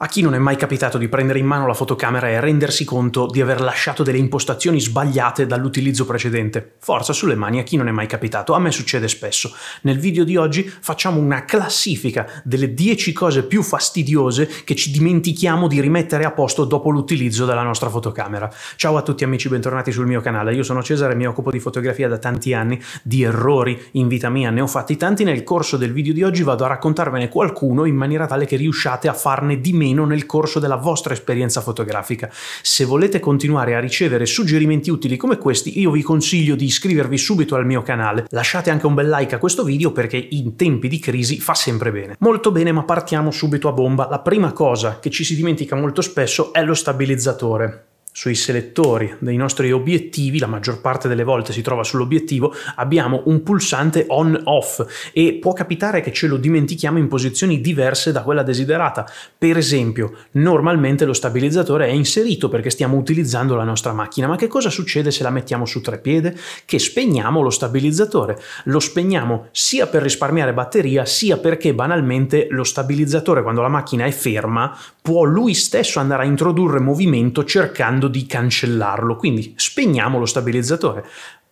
A chi non è mai capitato di prendere in mano la fotocamera e rendersi conto di aver lasciato delle impostazioni sbagliate dall'utilizzo precedente? Forza sulle mani a chi non è mai capitato, a me succede spesso. Nel video di oggi facciamo una classifica delle 10 cose più fastidiose che ci dimentichiamo di rimettere a posto dopo l'utilizzo della nostra fotocamera. Ciao a tutti amici, bentornati sul mio canale. Io sono Cesare, mi occupo di fotografia da tanti anni, di errori in vita mia ne ho fatti tanti. Nel corso del video di oggi vado a raccontarvene qualcuno in maniera tale che riusciate a farne di meno attimino nel corso della vostra esperienza fotografica. Se volete continuare a ricevere suggerimenti utili come questi, io vi consiglio di iscrivervi subito al mio canale. Lasciate anche un bel like a questo video perché in tempi di crisi fa sempre bene. Molto bene, ma partiamo subito a bomba. La prima cosa che ci si dimentica molto spesso è lo stabilizzatore sui selettori dei nostri obiettivi, la maggior parte delle volte si trova sull'obiettivo, abbiamo un pulsante on-off e può capitare che ce lo dimentichiamo in posizioni diverse da quella desiderata. Per esempio, normalmente lo stabilizzatore è inserito perché stiamo utilizzando la nostra macchina, ma che cosa succede se la mettiamo su tre piede? Che spegniamo lo stabilizzatore. Lo spegniamo sia per risparmiare batteria, sia perché banalmente lo stabilizzatore quando la macchina è ferma può lui stesso andare a introdurre movimento cercando di cancellarlo, quindi spegniamo lo stabilizzatore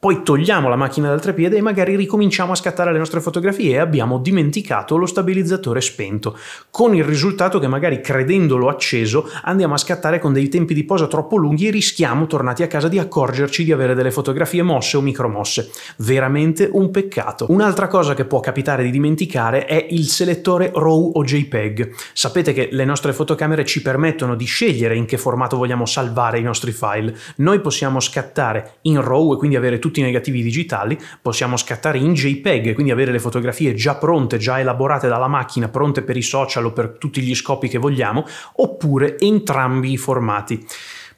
poi togliamo la macchina dal treppiede e magari ricominciamo a scattare le nostre fotografie e abbiamo dimenticato lo stabilizzatore spento, con il risultato che magari credendolo acceso andiamo a scattare con dei tempi di posa troppo lunghi e rischiamo, tornati a casa, di accorgerci di avere delle fotografie mosse o micromosse. Veramente un peccato. Un'altra cosa che può capitare di dimenticare è il selettore RAW o JPEG. Sapete che le nostre fotocamere ci permettono di scegliere in che formato vogliamo salvare i nostri file. Noi possiamo scattare in RAW e quindi avere tutti tutti i negativi digitali, possiamo scattare in JPEG, quindi avere le fotografie già pronte, già elaborate dalla macchina, pronte per i social o per tutti gli scopi che vogliamo, oppure entrambi i formati.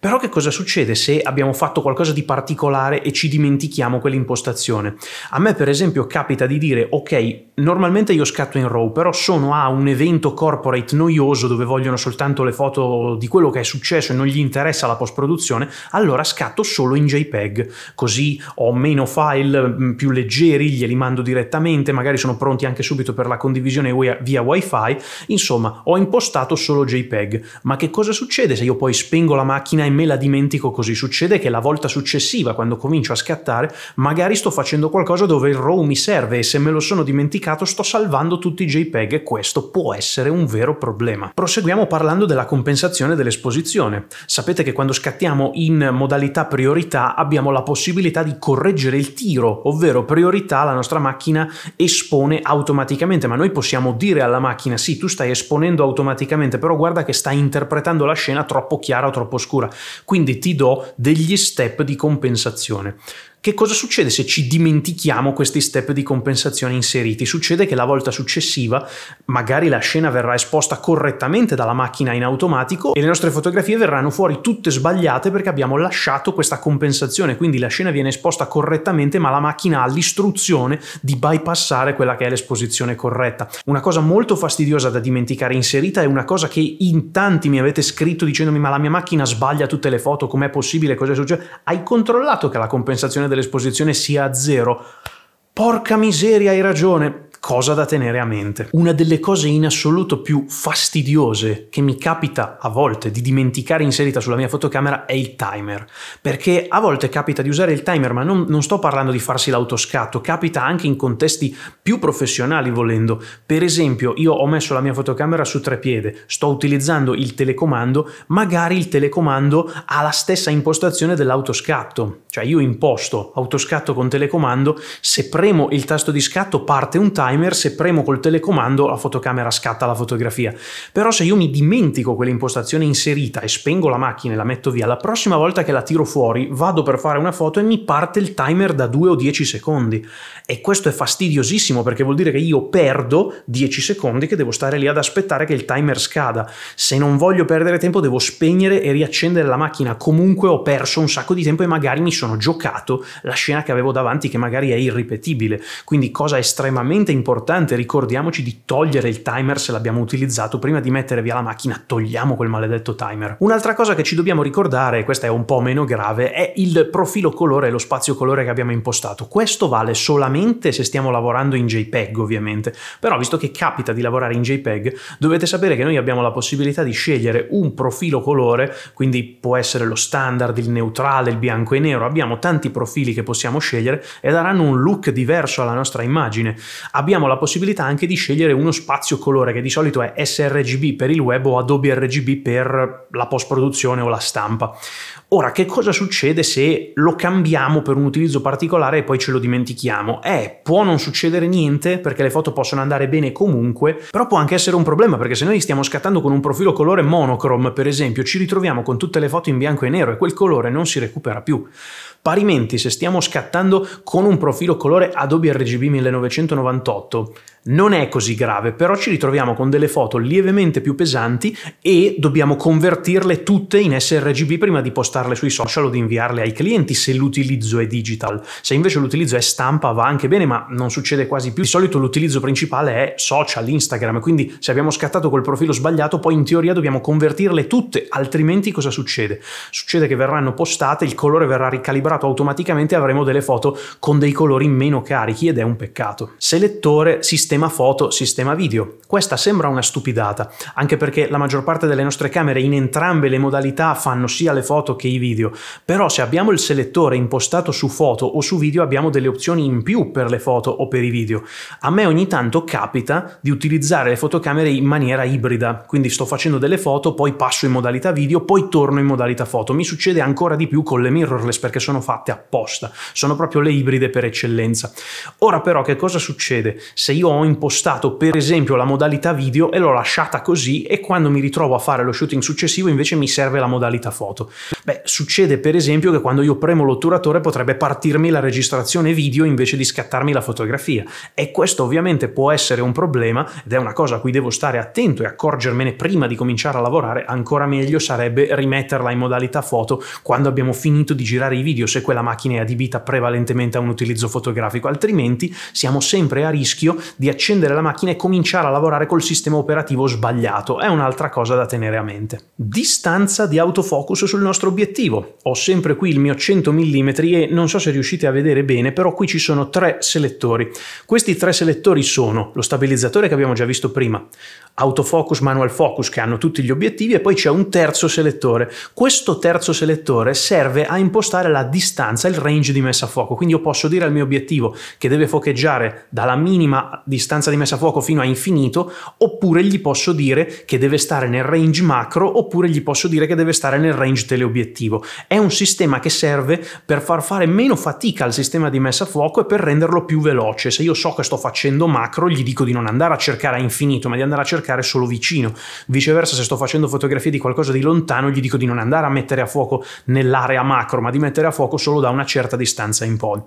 Però che cosa succede se abbiamo fatto qualcosa di particolare e ci dimentichiamo quell'impostazione? A me per esempio capita di dire ok, normalmente io scatto in RAW, però sono a un evento corporate noioso dove vogliono soltanto le foto di quello che è successo e non gli interessa la post-produzione, allora scatto solo in JPEG, così ho meno file mm, più leggeri, glieli mando direttamente, magari sono pronti anche subito per la condivisione via wifi, insomma ho impostato solo JPEG. Ma che cosa succede se io poi spengo la macchina e me la dimentico così. Succede che la volta successiva, quando comincio a scattare, magari sto facendo qualcosa dove il RAW mi serve e se me lo sono dimenticato sto salvando tutti i JPEG e questo può essere un vero problema. Proseguiamo parlando della compensazione dell'esposizione. Sapete che quando scattiamo in modalità priorità abbiamo la possibilità di correggere il tiro, ovvero priorità la nostra macchina espone automaticamente, ma noi possiamo dire alla macchina sì, tu stai esponendo automaticamente, però guarda che sta interpretando la scena troppo chiara o troppo scura. Quindi ti do degli step di compensazione. Che cosa succede se ci dimentichiamo questi step di compensazione inseriti? Succede che la volta successiva magari la scena verrà esposta correttamente dalla macchina in automatico e le nostre fotografie verranno fuori tutte sbagliate perché abbiamo lasciato questa compensazione, quindi la scena viene esposta correttamente ma la macchina ha l'istruzione di bypassare quella che è l'esposizione corretta. Una cosa molto fastidiosa da dimenticare inserita è una cosa che in tanti mi avete scritto dicendomi ma la mia macchina sbaglia tutte le foto, com'è possibile, cosa è successo? Hai controllato che la compensazione dell'esposizione sia a zero. Porca miseria, hai ragione cosa da tenere a mente. Una delle cose in assoluto più fastidiose che mi capita a volte di dimenticare inserita sulla mia fotocamera è il timer, perché a volte capita di usare il timer, ma non, non sto parlando di farsi l'autoscatto, capita anche in contesti più professionali volendo. Per esempio, io ho messo la mia fotocamera su tre piede, sto utilizzando il telecomando, magari il telecomando ha la stessa impostazione dell'autoscatto, cioè io imposto autoscatto con telecomando, se premo il tasto di scatto parte un timer timer, se premo col telecomando la fotocamera scatta la fotografia. Però se io mi dimentico quell'impostazione inserita e spengo la macchina e la metto via, la prossima volta che la tiro fuori vado per fare una foto e mi parte il timer da 2 o 10 secondi. E questo è fastidiosissimo perché vuol dire che io perdo 10 secondi che devo stare lì ad aspettare che il timer scada. Se non voglio perdere tempo devo spegnere e riaccendere la macchina. Comunque ho perso un sacco di tempo e magari mi sono giocato la scena che avevo davanti che magari è irripetibile. Quindi cosa estremamente importante, ricordiamoci di togliere il timer se l'abbiamo utilizzato prima di mettere via la macchina, togliamo quel maledetto timer. Un'altra cosa che ci dobbiamo ricordare, questa è un po' meno grave, è il profilo colore e lo spazio colore che abbiamo impostato. Questo vale solamente se stiamo lavorando in JPEG ovviamente, però visto che capita di lavorare in JPEG dovete sapere che noi abbiamo la possibilità di scegliere un profilo colore, quindi può essere lo standard, il neutrale, il bianco e nero, abbiamo tanti profili che possiamo scegliere e daranno un look diverso alla nostra immagine. Abbiamo abbiamo la possibilità anche di scegliere uno spazio colore che di solito è sRGB per il web o Adobe RGB per la post produzione o la stampa. Ora, che cosa succede se lo cambiamo per un utilizzo particolare e poi ce lo dimentichiamo? Eh, può non succedere niente perché le foto possono andare bene comunque, però può anche essere un problema perché se noi stiamo scattando con un profilo colore monochrome, per esempio, ci ritroviamo con tutte le foto in bianco e nero e quel colore non si recupera più. Parimenti, se stiamo scattando con un profilo colore Adobe RGB 1998, non è così grave, però ci ritroviamo con delle foto lievemente più pesanti e dobbiamo convertirle tutte in sRGB prima di postarle sui social o di inviarle ai clienti se l'utilizzo è digital. Se invece l'utilizzo è stampa va anche bene, ma non succede quasi più. Di solito l'utilizzo principale è social, Instagram, quindi se abbiamo scattato col profilo sbagliato, poi in teoria dobbiamo convertirle tutte, altrimenti cosa succede? Succede che verranno postate, il colore verrà ricalibrato automaticamente e avremo delle foto con dei colori meno carichi ed è un peccato. Selettore, sistema sistema foto, sistema video. Questa sembra una stupidata, anche perché la maggior parte delle nostre camere in entrambe le modalità fanno sia le foto che i video, però se abbiamo il selettore impostato su foto o su video abbiamo delle opzioni in più per le foto o per i video. A me ogni tanto capita di utilizzare le fotocamere in maniera ibrida, quindi sto facendo delle foto, poi passo in modalità video, poi torno in modalità foto. Mi succede ancora di più con le mirrorless perché sono fatte apposta, sono proprio le ibride per eccellenza. Ora però che cosa succede? Se io ho impostato per esempio la modalità video e l'ho lasciata così e quando mi ritrovo a fare lo shooting successivo invece mi serve la modalità foto. Beh, succede per esempio che quando io premo l'otturatore potrebbe partirmi la registrazione video invece di scattarmi la fotografia e questo ovviamente può essere un problema ed è una cosa a cui devo stare attento e accorgermene prima di cominciare a lavorare, ancora meglio sarebbe rimetterla in modalità foto quando abbiamo finito di girare i video se quella macchina è adibita prevalentemente a un utilizzo fotografico, altrimenti siamo sempre a rischio di accendere la macchina e cominciare a lavorare col sistema operativo sbagliato, è un'altra cosa da tenere a mente. Distanza di autofocus sul nostro obiettivo. Ho sempre qui il mio 100 mm e non so se riuscite a vedere bene, però qui ci sono tre selettori. Questi tre selettori sono lo stabilizzatore che abbiamo già visto prima, autofocus, manual focus che hanno tutti gli obiettivi e poi c'è un terzo selettore. Questo terzo selettore serve a impostare la distanza, il range di messa a fuoco, quindi io posso dire al mio obiettivo che deve focheggiare dalla minima distanza distanza di messa a fuoco fino a infinito, oppure gli posso dire che deve stare nel range macro, oppure gli posso dire che deve stare nel range teleobiettivo. È un sistema che serve per far fare meno fatica al sistema di messa a fuoco e per renderlo più veloce. Se io so che sto facendo macro, gli dico di non andare a cercare a infinito, ma di andare a cercare solo vicino. Viceversa, se sto facendo fotografie di qualcosa di lontano, gli dico di non andare a mettere a fuoco nell'area macro, ma di mettere a fuoco solo da una certa distanza in poi.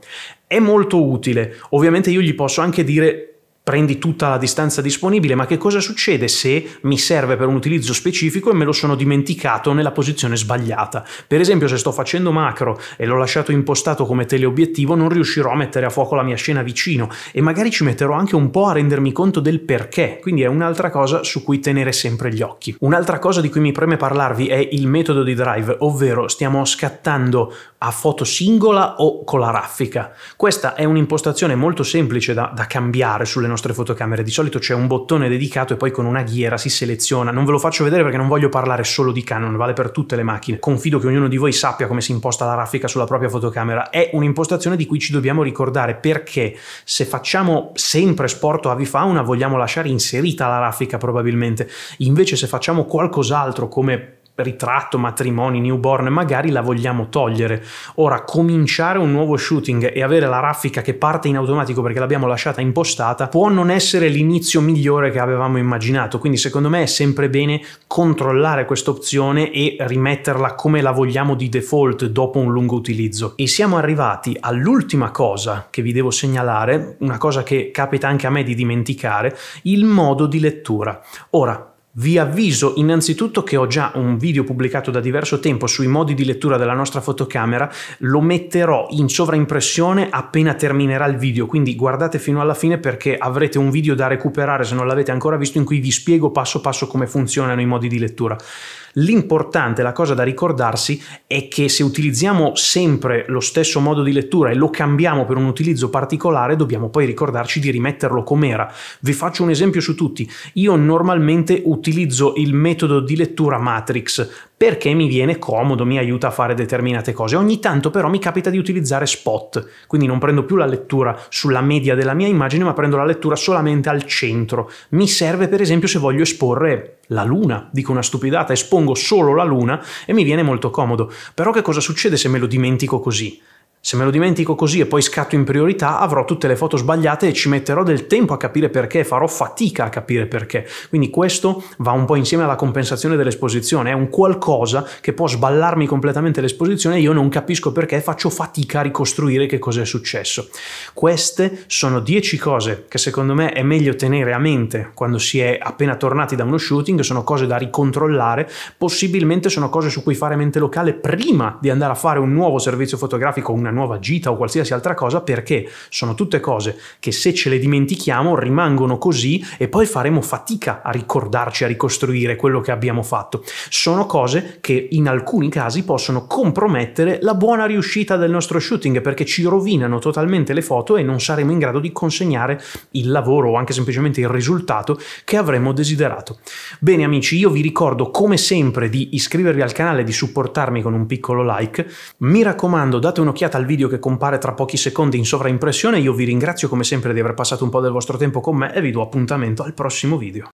È molto utile. Ovviamente io gli posso anche dire prendi tutta la distanza disponibile, ma che cosa succede se mi serve per un utilizzo specifico e me lo sono dimenticato nella posizione sbagliata? Per esempio se sto facendo macro e l'ho lasciato impostato come teleobiettivo non riuscirò a mettere a fuoco la mia scena vicino e magari ci metterò anche un po' a rendermi conto del perché, quindi è un'altra cosa su cui tenere sempre gli occhi. Un'altra cosa di cui mi preme parlarvi è il metodo di drive, ovvero stiamo scattando a foto singola o con la raffica. Questa è un'impostazione molto semplice da, da cambiare sulle nostre nostre fotocamere. Di solito c'è un bottone dedicato e poi con una ghiera si seleziona. Non ve lo faccio vedere perché non voglio parlare solo di Canon, vale per tutte le macchine. Confido che ognuno di voi sappia come si imposta la raffica sulla propria fotocamera. È un'impostazione di cui ci dobbiamo ricordare perché se facciamo sempre sporto avifauna vogliamo lasciare inserita la raffica probabilmente. Invece se facciamo qualcos'altro come ritratto, matrimoni, newborn, magari la vogliamo togliere. Ora, cominciare un nuovo shooting e avere la raffica che parte in automatico perché l'abbiamo lasciata impostata può non essere l'inizio migliore che avevamo immaginato. Quindi, secondo me, è sempre bene controllare questa opzione e rimetterla come la vogliamo di default dopo un lungo utilizzo. E siamo arrivati all'ultima cosa che vi devo segnalare, una cosa che capita anche a me di dimenticare, il modo di lettura. Ora, vi avviso innanzitutto che ho già un video pubblicato da diverso tempo sui modi di lettura della nostra fotocamera, lo metterò in sovraimpressione appena terminerà il video, quindi guardate fino alla fine perché avrete un video da recuperare se non l'avete ancora visto in cui vi spiego passo passo come funzionano i modi di lettura. L'importante, la cosa da ricordarsi è che se utilizziamo sempre lo stesso modo di lettura e lo cambiamo per un utilizzo particolare, dobbiamo poi ricordarci di rimetterlo com'era. Vi faccio un esempio su tutti. Io normalmente utilizzo utilizzo il metodo di lettura Matrix perché mi viene comodo, mi aiuta a fare determinate cose. Ogni tanto però mi capita di utilizzare spot, quindi non prendo più la lettura sulla media della mia immagine, ma prendo la lettura solamente al centro. Mi serve per esempio se voglio esporre la luna, dico una stupidata, espongo solo la luna e mi viene molto comodo. Però che cosa succede se me lo dimentico così? Se me lo dimentico così e poi scatto in priorità, avrò tutte le foto sbagliate e ci metterò del tempo a capire perché, farò fatica a capire perché. Quindi questo va un po' insieme alla compensazione dell'esposizione, è un qualcosa che può sballarmi completamente l'esposizione e io non capisco perché, faccio fatica a ricostruire che cosa è successo. Queste sono 10 cose che secondo me è meglio tenere a mente quando si è appena tornati da uno shooting, sono cose da ricontrollare, possibilmente sono cose su cui fare mente locale prima di andare a fare un nuovo servizio fotografico, una una nuova gita o qualsiasi altra cosa perché sono tutte cose che se ce le dimentichiamo rimangono così e poi faremo fatica a ricordarci, a ricostruire quello che abbiamo fatto. Sono cose che in alcuni casi possono compromettere la buona riuscita del nostro shooting perché ci rovinano totalmente le foto e non saremo in grado di consegnare il lavoro o anche semplicemente il risultato che avremmo desiderato. Bene amici, io vi ricordo come sempre di iscrivervi al canale e di supportarmi con un piccolo like. Mi raccomando, date un'occhiata al al video che compare tra pochi secondi in sovraimpressione, io vi ringrazio come sempre di aver passato un po' del vostro tempo con me e vi do appuntamento al prossimo video.